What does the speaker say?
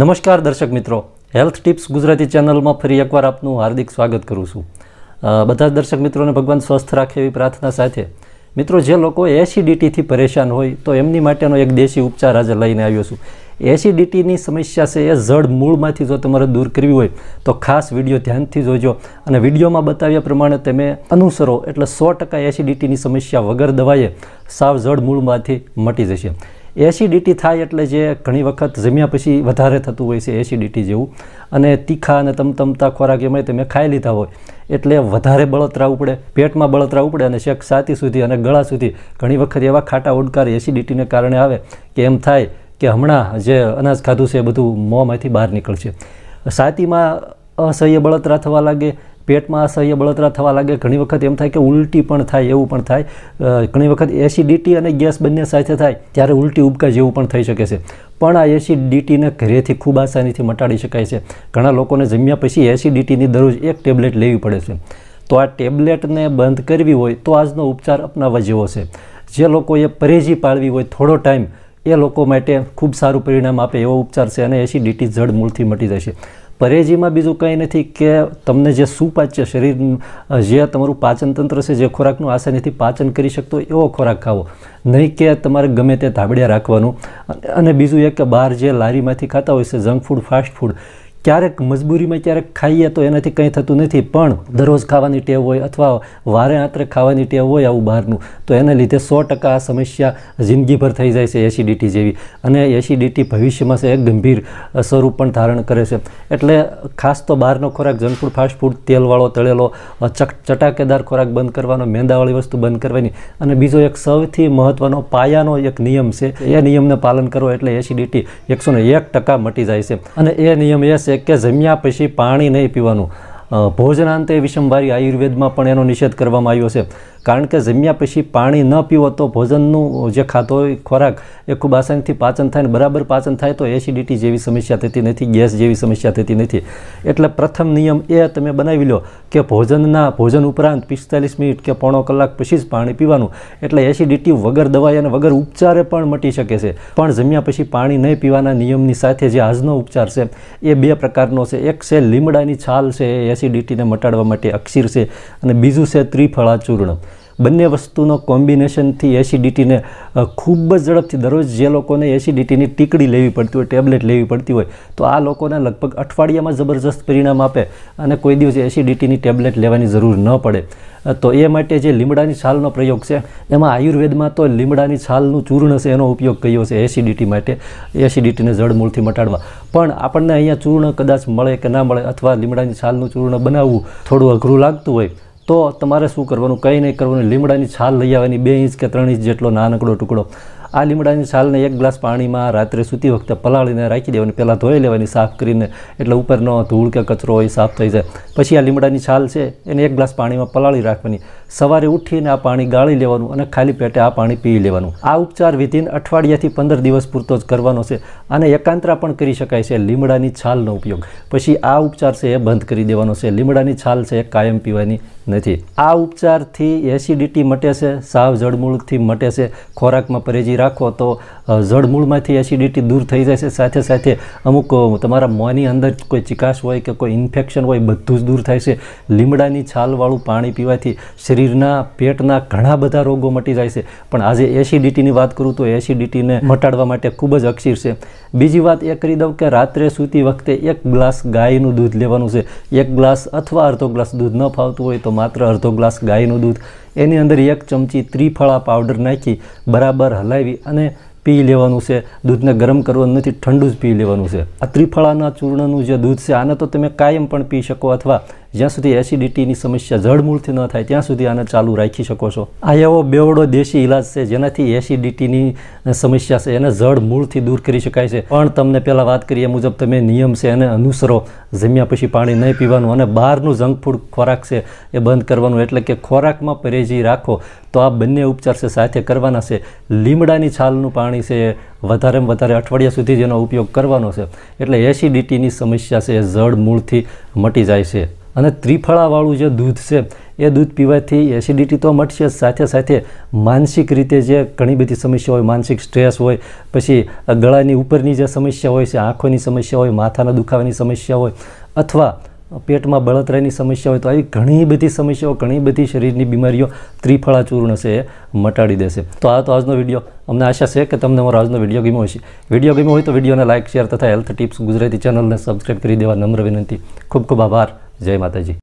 નમસ્કાર દર્શક મિત્રો હેલ્થ ટિપ્સ ગુજરાતી ચેનલમાં ફરી એકવાર આપનું હાર્દિક સ્વાગત કરું છું બધા જ દર્શક મિત્રોને ભગવાન સ્વસ્થ રાખે એવી પ્રાર્થના સાથે મિત્રો જે લોકો એસિડિટીથી પરેશાન હોય તો એમની માટેનો એક દેશી ઉપચાર આજે લઈને આવ્યો છું એસિડિટીની સમસ્યા છે એ જડ મૂળમાંથી જો તમારે દૂર કરવી હોય તો ખાસ વિડીયો ધ્યાનથી જોજો અને વિડીયોમાં બતાવ્યા પ્રમાણે તમે અનુસરો એટલે સો ટકા એસિડિટીની સમસ્યા વગર દવાએ સાવ જડ મૂળમાંથી મટી જશે એસિડિટી થાય એટલે જે ઘણી વખત જમ્યા પછી વધારે થતું હોય છે એસિડિટી જેવું અને તીખા અને તમતમતા ખોરાક એમાં તમે ખાઈ લીધા હોય એટલે વધારે બળતરા ઉપડે પેટમાં બળતરા ઉપડે અને શેક સાતી સુધી અને ગળા સુધી ઘણી વખત એવા ખાટા ઓડકાર એસિડિટીને કારણે આવે કે એમ થાય કે હમણાં જે અનાજ ખાધું છે એ બધું મોંમાંથી બહાર નીકળશે સાતીમાં અસહ્ય બળતરા થવા લાગે પેટમાં અસહ્ય બળતરા થવા લાગે ઘણી વખત એમ થાય કે ઉલટી પણ થાય એવું પણ થાય ઘણી વખત એસિડિટી અને ગેસ બંને સાથે થાય ત્યારે ઉલટી ઉબકા જેવું પણ થઈ શકે છે પણ આ એસિડિટીને ઘરેથી ખૂબ આસાનીથી મટાડી શકાય છે ઘણા લોકોને જમ્યા પછી એસિડિટીની દરરોજ એક ટેબ્લેટ લેવી પડે છે તો આ ટેબ્લેટને બંધ કરવી હોય તો આજનો ઉપચાર અપનાવવા જેવો છે જે લોકોએ પરેજી પાળવી હોય થોડો ટાઈમ એ લોકો માટે ખૂબ સારું પરિણામ આપે એવો ઉપચાર છે અને એસિડિટી જડ મૂળથી મટી જશે પરેજીમાં બીજું કંઈ નથી કે તમને જે સુપાચ્ય શરીર જે તમારું પાચન તંત્ર છે જે ખોરાકનું આસાનીથી પાચન કરી શકતો એવો ખોરાક ખાવો નહીં કે તમારે ગમે તે ધાબડિયા રાખવાનું અને બીજું એક કે બહાર જે લારીમાંથી ખાતા હોય છે જંક ફૂડ ફાસ્ટ ફૂડ ક્યારેક મજબૂરીમાં ક્યારેક ખાઈએ તો એનાથી કંઈ થતું નથી પણ દરરોજ ખાવાની ટેવ હોય અથવા વારે આંતરે ખાવાની ટેવ હોય આવું બહારનું તો એને લીધે સો ટકા આ સમસ્યા જિંદગીભર થઈ જાય છે એસિડિટી જેવી અને એસિડિટી ભવિષ્યમાં છે ગંભીર સ્વરૂપ પણ ધારણ કરે છે એટલે ખાસ તો બહારનો ખોરાક જંક ફાસ્ટફૂડ તેલવાળો તળેલો ચટાકેદાર ખોરાક બંધ કરવાનો મેંદાવાળી વસ્તુ બંધ કરવાની અને બીજો એક સૌથી મહત્ત્વનો પાયાનો એક નિયમ છે એ નિયમને પાલન કરો એટલે એસિડિટી એકસો એક ટકા મટી જાય છે અને એ નિયમ એ છે કે જમ્યા પછી પાણી નહીં પીવાનું ભોજનાંતે વિષમભારી આયુર્વેદમાં પણ એનો નિષેધ કરવામાં આવ્યો છે કારણ કે જમ્યા પછી પાણી ન પીવો તો ભોજનનું જે ખાતો હોય ખોરાક એ ખૂબ આસાનીથી પાચન થાય ને બરાબર પાચન થાય તો એસિડિટી જેવી સમસ્યા થતી નથી ગેસ જેવી સમસ્યા થતી નથી એટલે પ્રથમ નિયમ એ તમે બનાવી લો કે ભોજનના ભોજન ઉપરાંત પિસ્તાલીસ મિનિટ કે પોણો કલાક પછી જ પાણી પીવાનું એટલે એસિડિટી વગર દવાઈ અને વગર ઉપચારે પણ મટી શકે છે પણ જમ્યા પછી પાણી નહીં પીવાના નિયમની સાથે જે આજનો ઉપચાર છે એ બે પ્રકારનો છે એક છે લીમડાની છાલ છે એ એસિડિટીને મટાડવા માટે અક્ષીર છે અને બીજું છે ત્રિફળાચૂર્ણ બંને વસ્તુનો કોમ્બિનેશનથી એસિડિટીને ખૂબ જ ઝડપથી દરરોજ જે લોકોને એસિડિટીની ટીકડી લેવી પડતી હોય ટેબ્લેટ લેવી પડતી હોય તો આ લોકોને લગભગ અઠવાડિયામાં જબરજસ્ત પરિણામ આપે અને કોઈ દિવસ એસિડિટીની ટેબ્લેટ લેવાની જરૂર ન પડે તો એ માટે જે લીમડાની છાલનો પ્રયોગ છે એમાં આયુર્વેદમાં તો લીમડાની છાલનું ચૂર્ણ છે એનો ઉપયોગ કર્યો છે એસિડિટી માટે એસિડિટીને જળમૂળથી મટાડવા પણ આપણને અહીંયા ચૂર્ણ કદાચ મળે કે ના મળે અથવા લીમડાની છાલનું ચૂર્ણ બનાવવું થોડું અઘરું લાગતું હોય તો તમારે શું કરવાનું કંઈ નહીં કરવાનું લીમડાની છાલ લઈ આવવાની બે ઇંચ કે ત્રણ ઇંચ જેટલો નાનકડો ટુકડો આ લીમડાની છાલને એક ગ્લાસ પાણીમાં રાત્રે સૂતી વખતે પલાળીને રાખી દેવાની પહેલાં ધોઈ લેવાની સાફ કરીને એટલે ઉપરનો ધૂળ કે કચરો હોય સાફ થઈ જાય પછી આ લીમડાની છાલ છે એને એક ગ્લાસ પાણીમાં પલાળી રાખવાની સવારે ઉઠીને આ પાણી ગાળી લેવાનું અને ખાલી પેટે આ પાણી પી લેવાનું આ ઉપચાર વિધિન અઠવાડિયાથી પંદર દિવસ પૂરતો જ કરવાનો છે અને એકાંતરા પણ કરી શકાય છે લીમડાની છાલનો ઉપયોગ પછી આ ઉપચાર છે એ બંધ કરી દેવાનો છે લીમડાની છાલ છે એ કાયમ પીવાની નથી આ ઉપચારથી એસિડિટી મટે છે સાવ જળમૂળથી મટે છે ખોરાકમાં પરેજી રાખો તો જળમૂળમાંથી એસિડિટી દૂર થઈ જશે સાથે સાથે અમુક તમારા મોંની અંદર કોઈ ચિકાશ હોય કે કોઈ ઇન્ફેક્શન હોય બધું જ દૂર થાય છે લીમડાની છાલવાળું પાણી પીવાથી શરીરના પેટના ઘણા બધા રોગો મટી જાય છે પણ આજે એસિડિટીની વાત કરું તો એસિડિટીને મટાડવા માટે ખૂબ જ અક્ષીર છે બીજી વાત એ કરી દઉં કે રાત્રે સૂતી વખતે એક ગ્લાસ ગાયનું દૂધ લેવાનું છે એક ગ્લાસ અથવા અડધો ગ્લાસ દૂધ ન ફાવતું હોય તો માત્ર અડધો ગ્લાસ ગાયનું દૂધ એની અંદર એક ચમચી ત્રિફળા પાવડર નાખી બરાબર હલાવી અને પી લેવાનું છે દૂધને ગરમ કરવાનું નથી ઠંડુ જ પી લેવાનું છે આ ત્રિફળાના ચૂર્ણનું જે દૂધ છે આને તો તમે કાયમ પણ પી શકો અથવા જ્યાં સુધી એસિડિટીની સમસ્યા જળમૂળથી ન થાય ત્યાં સુધી આને ચાલુ રાખી શકો છો આ એવો બેવડો દેશી ઇલાજ છે જેનાથી એસિડિટીની સમસ્યા છે એને જડ મૂળથી દૂર કરી શકાય છે પણ તમને પહેલાં વાત કરીએ મુજબ તમે નિયમ છે એને અનુસરો જમ્યા પછી પાણી નહીં પીવાનું અને બહારનું જંક ફૂડ ખોરાક છે એ બંધ કરવાનું એટલે કે ખોરાકમાં પરેજી રાખો તો આ બંને ઉપચાર છે સાથે કરવાના છે લીમડાની છાલનું પાણી છે વધારેમાં વધારે અઠવાડિયા સુધી જેનો ઉપયોગ કરવાનો છે એટલે એસિડિટીની સમસ્યા છે એ જડ મૂળથી મટી જાય છે અને ત્રિફળાવાળું જે દૂધ છે એ દૂધ પીવાથી એસિડિટી તો મટશે સાથે સાથે માનસિક રીતે જે ઘણી બધી સમસ્યા હોય માનસિક સ્ટ્રેસ હોય પછી ગળાની ઉપરની જે સમસ્યા હોય છે આંખોની સમસ્યા હોય માથાના દુખાવાની સમસ્યા હોય અથવા પેટમાં બળતરાની સમસ્યા હોય તો આવી ઘણી બધી સમસ્યાઓ ઘણી બધી શરીરની બીમારીઓ ત્રિફળા ચૂર્ણ છે એ મટાડી દેશે તો આ તો આજનો વિડીયો અમને આશા છે કે તમને અમારો આજનો વિડીયો ગમ્યો હશે વિડીયો ગમ્યો હોય તો વિડીયોને લાઇક શેર તથા હેલ્થ ટિપ્સ ગુજરાતી ચેનલને સબસ્ક્રાઈબ કરી દેવા નમ્ર વિનંતી ખૂબ ખૂબ આભાર જય માતાજી